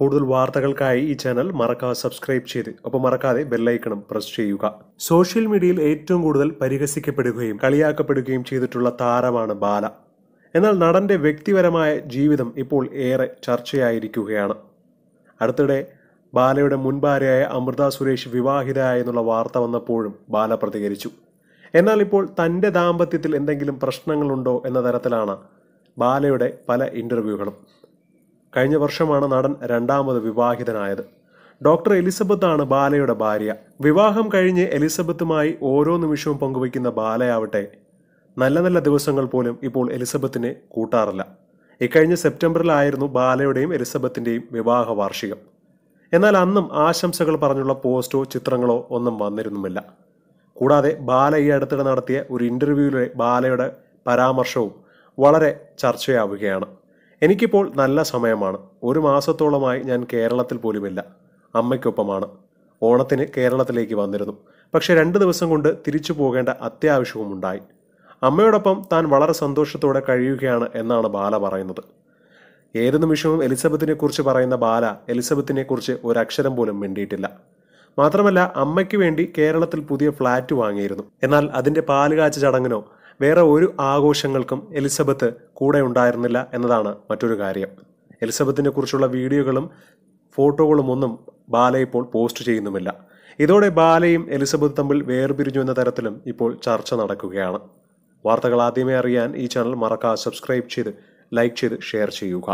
കൂടുതൽ വാർത്തകൾക്കായി ഈ ചാനൽ മറക്കാതെ സബ്സ്ക്രൈബ് ചെയ്ത് ഒപ്പം മറക്കാതെ ബെല്ലൈക്കണം പ്രസ് ചെയ്യുക സോഷ്യൽ മീഡിയയിൽ ഏറ്റവും കൂടുതൽ പരിഹസിക്കപ്പെടുകയും കളിയാക്കപ്പെടുകയും ചെയ്തിട്ടുള്ള താരമാണ് ബാല എന്നാൽ നടന്റെ വ്യക്തിപരമായ ജീവിതം ഇപ്പോൾ ഏറെ ചർച്ചയായിരിക്കുകയാണ് അടുത്തിടെ ബാലയുടെ മുൻഭാര്യയായ അമൃത സുരേഷ് വിവാഹിതയായെന്നുള്ള എന്നുള്ള വാർത്ത വന്നപ്പോഴും ബാല പ്രതികരിച്ചു എന്നാൽ ഇപ്പോൾ തന്റെ ദാമ്പത്യത്തിൽ എന്തെങ്കിലും പ്രശ്നങ്ങളുണ്ടോ എന്ന തരത്തിലാണ് ബാലയുടെ പല ഇൻ്റർവ്യൂകളും കഴിഞ്ഞ വർഷമാണ് നടൻ രണ്ടാമത് വിവാഹിതനായത് ഡോക്ടർ എലിസബത്ത് ആണ് ബാലയുടെ ഭാര്യ വിവാഹം കഴിഞ്ഞ് എലിസബത്തുമായി ഓരോ നിമിഷവും പങ്കുവയ്ക്കുന്ന ബാലയാവട്ടെ നല്ല നല്ല ദിവസങ്ങൾ പോലും ഇപ്പോൾ എലിസബത്തിനെ കൂട്ടാറില്ല ഇക്കഴിഞ്ഞ സെപ്റ്റംബറിലായിരുന്നു ബാലയുടെയും എലിസബത്തിൻ്റെയും വിവാഹ വാർഷികം എന്നാൽ അന്നും ആശംസകൾ പറഞ്ഞുള്ള പോസ്റ്റോ ചിത്രങ്ങളോ ഒന്നും വന്നിരുന്നുമില്ല കൂടാതെ ബാല ഈ അടുത്തിടെ നടത്തിയ ഒരു ഇൻ്റർവ്യൂവിലെ ബാലയുടെ പരാമർശവും വളരെ ചർച്ചയാവുകയാണ് എനിക്കിപ്പോൾ നല്ല സമയമാണ് ഒരു മാസത്തോളമായി ഞാൻ കേരളത്തിൽ പോലുമില്ല അമ്മയ്ക്കൊപ്പമാണ് ഓണത്തിന് കേരളത്തിലേക്ക് വന്നിരുന്നു പക്ഷെ രണ്ട് ദിവസം കൊണ്ട് തിരിച്ചു പോകേണ്ട അത്യാവശ്യവും ഉണ്ടായി അമ്മയോടൊപ്പം താൻ വളരെ സന്തോഷത്തോടെ കഴിയുകയാണ് എന്നാണ് ബാല പറയുന്നത് ഏത് നിമിഷവും എലിസബത്തിനെ കുറിച്ച് പറയുന്ന ബാല എലിസബത്തിനെ കുറിച്ച് ഒരക്ഷരം പോലും മിണ്ടിയിട്ടില്ല മാത്രമല്ല അമ്മയ്ക്ക് വേണ്ടി കേരളത്തിൽ പുതിയ ഫ്ളാറ്റ് വാങ്ങിയിരുന്നു എന്നാൽ അതിന്റെ പാലുകാച്ച ചടങ്ങിനോ വേറെ ഒരു ആഘോഷങ്ങൾക്കും എലിസബത്ത് കൂടെ ഉണ്ടായിരുന്നില്ല എന്നതാണ് മറ്റൊരു കാര്യം എലിസബത്തിനെ കുറിച്ചുള്ള വീഡിയോകളും ഫോട്ടോകളും ഒന്നും ബാല ഇപ്പോൾ പോസ്റ്റ് ചെയ്യുന്നുമില്ല ഇതോടെ ബാലയും എലിസബത്ത് തമ്മിൽ വേർപിരിഞ്ഞു എന്ന തരത്തിലും ഇപ്പോൾ ചർച്ച നടക്കുകയാണ് വാർത്തകൾ ആദ്യമേ അറിയാൻ ഈ ചാനൽ മറക്കാതെ സബ്സ്ക്രൈബ് ചെയ്ത് ലൈക്ക് ചെയ്ത് ഷെയർ ചെയ്യുക